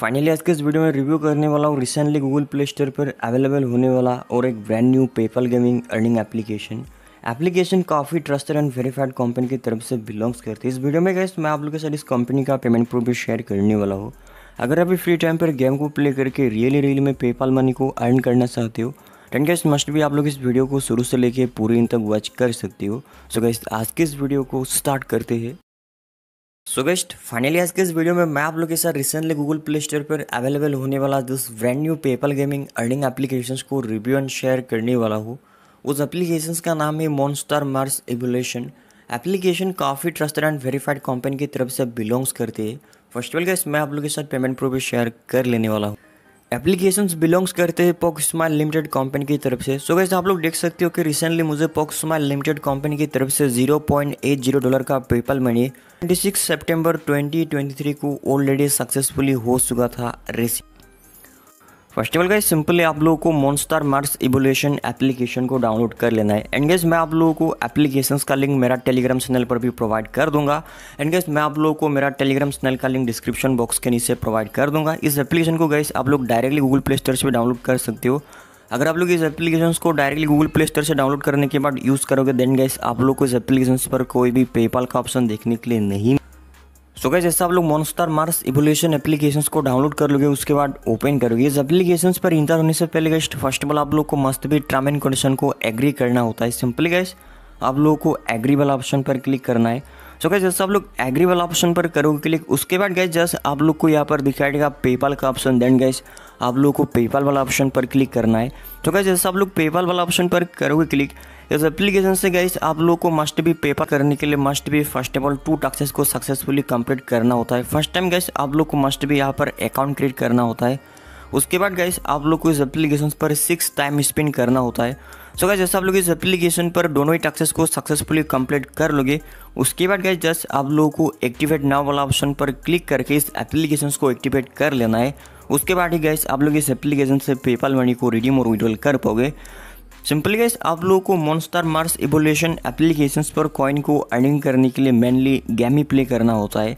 finally आज के इस वीडियो में रिव्यू करने वाला हूँ रिसेंटली गूगल प्ले स्टोर पर अवेलेबल होने वाला और एक brand new PayPal gaming earning application application काफ़ी ट्रस्टेड एंड वेरीफाइड कंपनी की तरफ से बिलोंग्स करती है इस वीडियो में गैस मैं आप लोग के साथ इस कंपनी का पेमेंट प्रूफ भी शेयर करने वाला हूँ अगर आप फ्री टाइम पर गेम को प्ले करके रियली रियल में पेपाल मनी को अर्न करना चाहते हो टेन गैस मस्ट भी आप लोग इस वीडियो को शुरू से लेके पूरी इन तक वॉच कर सकते हो सो गैस आज के इस वीडियो को स्टार्ट करते हैं सो गेस्ट फाइनली आज के इस वीडियो में मैं आप लोग के साथ रिसेंटली गूगल प्ले स्टोर पर अवेलेबल होने वाला this brand new PayPal gaming earning application को रिव्यू एंड शेयर करने वाला हूँ उस एप्लीकेशन का नाम है मॉन्स्टार मार्स एवोल्यूशन एप्लीकेशन काफ़ी ट्रस्टेड एंड वेरीफाइड कंपनी की तरफ से बिलोंग्स करती है फर्स्ट ऑफ ऑल गेस्ट मैं आप लोग के साथ पेमेंट प्रूफ भी शेयर कर लेने वाला हूँ एप्लीकेशन बिलोंग्स करते हैं पॉक स्माइल लिमिटेड कंपनी की तरफ से सो गैस आप लोग देख सकते हो कि रिसेंटली मुझे पॉक स्माइल लिमिटेड कंपनी की तरफ से 0.80 डॉलर का पेपल मनी 26 सितंबर 2023 को ऑलरेडी सक्सेसफुली हो चुका था receive first of all guys simply आप लोगों को मॉन्स्टर मार्स इवोल्यूशन एप्लीकेशन को डाउनलोड कर लेना है एंड गैस मैं आप लोगों को एप्लीकेशन का लिंक मेरा टेलीग्राम चैनल पर भी प्रोवाइड कर दूंगा एंड गैस मैं आप लोगों को मेरा टेलीग्राम चैनल का लिंक डिस्क्रिप्शन बॉक्स के नीचे प्रोवाइड कर दूंगा इस एप्लीकेशन को गैस आप लोग डायरेक्टली गूगल प्ले स्टोर से भी डाउनलोड कर सकते हो अगर आप लोग इस एप्लीकेशन को डायरेक्टली गूगल प्ले स्टोर से डाउनलोड करने के बाद यूज़ करोगे देन गैस आप लोग को इस एप्लीकेशन पर कोई भी पेपाल का ऑप्शन देखने के लिए नहीं सो गए जैसे आप लोग मॉन्स्टर मार्स इवोल्यूशन एप्लीकेशन को डाउनलोड कर लोगे उसके बाद ओपन करोगे इस एप्लीकेशन पर इंटर होने से पहले गैस फर्स्ट ऑफ ऑल आप लोग को मस्त भी ट्राम एंड कंडीशन को एग्री करना होता है सिंपली गैस आप लोगों को एग्री वाला ऑप्शन पर क्लिक करना है सो गए जैसे आप लोग एग्री वाला ऑप्शन पर करोगे क्लिक उसके बाद गैस जैसे आप लोग को यहाँ पर दिखाएगा पेपाल का ऑप्शन देन गैस आप लोग को पेपाल वाला ऑप्शन पर क्लिक करना है तो गैस जैसे आप लोग पेपाल वाला ऑप्शन पर करोगे क्लिक इस एप्लीकेशन से गाइस आप लोग को मस्ट भी पेपर करने के लिए मस्ट भी first of all two task को सक्सेसफुली कंप्लीट करना होता है फर्स्ट टाइम गाइस आप लोग को मस्ट भी यहाँ पर अकाउंट क्रिएट करना होता है उसके बाद गाइस आप लोग को इस एप्लीकेशन पर सिक्स टाइम स्पेंड करना होता है सो गाइस जैसे आप लोग इस एप्लीकेशन पर दोनों ही टास्क को सक्सेसफुली कंप्लीट कर लोगे उसके बाद गाइस जस्ट आप लोगों को एक्टिवेट नाउ वाला ऑप्शन पर क्लिक करके इस एप्लीकेशन को एक्टिवेट कर लेना है उसके बाद ही गाइस आप लोग इस एप्लीकेशन से पेपल मनी को रिडीम और विड्रॉल कर पाओगे सिंपली गाइस आप लोगों को मॉन्स्टर मार्स इवोल्यूशन एप्लीकेशंस पर कॉइन को अर्निंग करने के लिए मेनली गेम ही प्ले करना होता है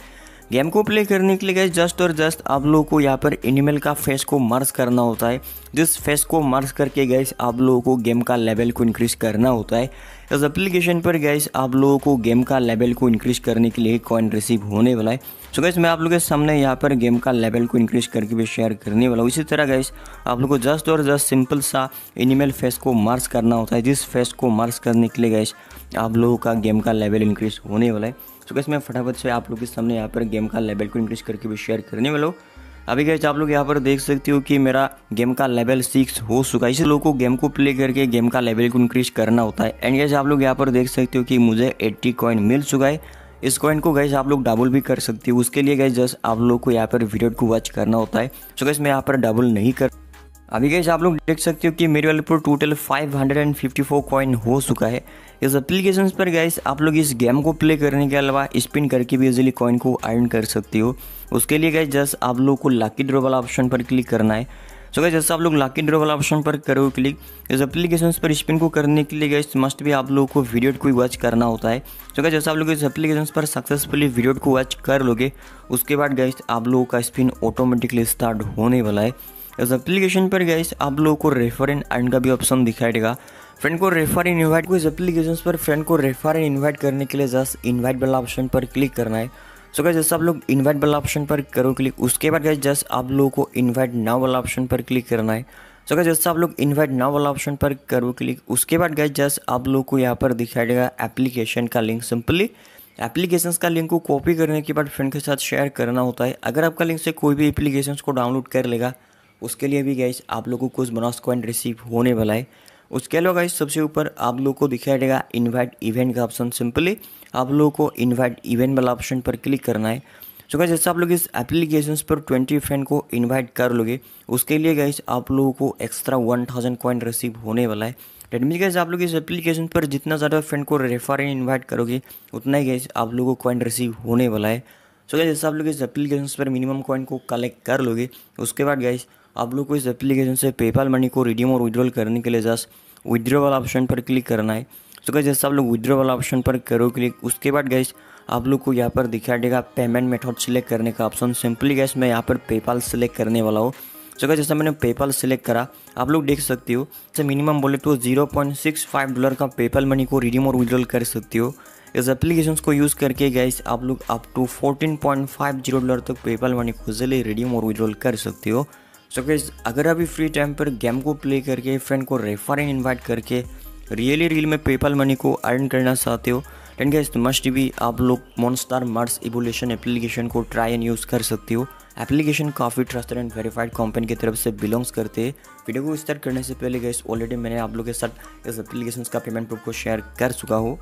गेम को प्ले करने के लिए गए जस्ट और जस्ट आप लोगों को यहाँ पर एनिमल का फेस को मर्ज करना होता है जिस फेस को मर्ज करके गए आप लोगों को गेम का लेवल को इंक्रीज करना होता है इस एप्लीकेशन पर गए आप लोगों को गेम का लेवल को इंक्रीज करने के लिए कॉइन रिसीव होने वाला है सो so गैस मैं आप लोगों के सामने यहाँ पर गेम का लेवल को इंक्रीज करके भी शेयर करने वाला हूँ इसी तरह गैस आप लोग को जस्ट और जस्ट सिंपल सा एनिमल फेस को मर्ज करना होता है जिस फेस को मर्ज करने के लिए गए आप लोगों का गेम का लेवल इंक्रीज होने वाला है तो कैसे मैं फटाफट से आप लोग के सामने यहाँ पर गेम का लेवल को इंक्रीज करके भी शेयर करने वाला हूँ अभी कैसे आप लोग यहाँ पर देख सकते हो कि मेरा गेम का लेवल सिक्स हो चुका है इसे लोगों को गेम को प्ले करके गेम का लेवल को इंक्रीज करना होता है एंड कैसे आप लोग यहाँ पर देख सकते हो कि मुझे एट्टी कॉइन मिल चुका है इस कॉइन को गैस आप लोग डबल भी कर सकते हो उसके लिए गैस जस्ट आप लोग को यहाँ पर वीडियो को वॉच करना होता है सो गैस मैं यहाँ पर डबल नहीं कर अभी गैस आप लोग देख सकते हो कि मेरे वाले पर टोटल 554 कॉइन हो चुका है इस एप्लीकेशन पर गाइस आप लोग इस गेम को प्ले करने के अलावा स्पिन करके भी इजिली कॉइन को अर्न कर सकते हो उसके लिए गाइस जस्ट आप लोग को लाकी ड्रॉ वाला ऑप्शन पर क्लिक करना है सो गाइस जैसे आप लोग लाकी ड्रॉ वाला ऑप्शन पर करो क्लिक इस एप्लीकेशन पर स्पिन को करने के लिए गाइस मस्ट भी आप लोगों को वीडियो को वॉच करना होता है सो गाइस जैसे आप लोग इस एप्लीकेशन पर सक्सेसफुली वीडियो को वॉच कर लोगे उसके बाद गाइस आप लोगों का स्पिन ऑटोमेटिकली स्टार्ट होने वाला है इस एप्लीकेशन पर गाइस आप लोगों को रेफर एंड अर्न का भी ऑप्शन दिखाई देगा फ्रेंड को रेफर एंड इन्वाइट को इस एप्लीकेशन पर फ्रेंड को रेफर एंड इन्वाइट करने के लिए जस्ट इन्वाइट वाला ऑप्शन पर क्लिक करना है सो गैस जैसे आप लोग इन्वाइट वाला ऑप्शन पर करो क्लिक उसके बाद गैस जस्ट आप लोगों को इन्वाइट नाउ वाला ऑप्शन पर क्लिक करना है सो गैस जैसे आप लोग इन्वाइट नाउ वाला ऑप्शन पर करो क्लिक उसके बाद गैस जस्ट आप लोग को यहाँ पर दिखाई देगा एप्लीकेशन का लिंक सिंपली एप्लीकेशन का लिंक को कॉपी करने के बाद फ्रेंड के साथ शेयर करना होता है अगर आपका लिंक से कोई भी एप्लीकेशन को डाउनलोड कर लेगा उसके लिए भी गैस आप लोगों को कुछ बनास कॉइन रिसीव होने वाला है उसके अलावा गाइस सबसे ऊपर आप लोगों को दिखाई देगा इनवाइट इवेंट का ऑप्शन सिंपली आप लोगों को इनवाइट इवेंट वाला ऑप्शन पर क्लिक करना है सो गाइस जैसे आप लोग इस एप्लीकेशन पर ट्वेंटी फ्रेंड को इन्वाइट कर लोगे उसके लिए गाइस आप लोगों को extra one thousand coin receive होने वाला है डेट मीन गाइस आप लोग इस एप्लीकेशन पर जितना ज़्यादा फ्रेंड को रेफर एंड इन्वाइट करोगे उतना ही गाइस आप लोगों को कॉइन रिसीव होने वाला है सो गाइस जैसे आप लोग इस एप्लीकेशन पर मिनिमम कॉइन को कलेक्ट कर लोगे उसके बाद गाइस आप लोग को इस एप्लीकेशन से पेपाल मनी को रिडीम और विद्रॉल करने के लिए जस्ट विद्रो वाला ऑप्शन पर क्लिक करना है तो गैस जैसे आप लोग विद्रो वाला ऑप्शन पर करो क्लिक उसके बाद गैस आप लोग को यहाँ पर दिखा देगा पेमेंट मेथड सेलेक्ट करने का ऑप्शन सिंपली गैस मैं यहाँ पर पेपाल सिलेक्ट करने वाला हूँ तो गैस जैसा मैंने पेपाल सिलेक्ट करा आप लोग देख सकते हो जैसे मिनिमम बोले तो zero point six five dollar का पेपाल मनी को रिडीम और विड्रॉल कर सकते हो इस एप्लीकेशन को यूज़ करके गैस आप लोग up to fourteen point five zero dollar तक पेपाल मनी को जल्दी रिडीम और विड्रॉल कर सकते हो सो so गाइज अगर अभी फ्री टाइम पर गेम को प्ले करके फ्रेंड को रेफर एंड इन्वाइट करके रियली रियल में पेपल मनी को अर्न करना चाहते हो टेन गाइज तो मस्ट भी आप लोग मोनस्टार मार्स इवोल्यूशन एप्लीकेशन को ट्राई एंड यूज़ कर सकते हो एप्लीकेशन काफ़ी ट्रस्टेड एंड वेरीफाइड कंपनी की तरफ से बिलोंग्स करते हैं वीडियो को स्टार्ट करने से पहले गैस ऑलरेडी मैंने आप लोग के साथ इस एप्लीकेशन का पेमेंट प्रूफ को शेयर कर चुका हूँ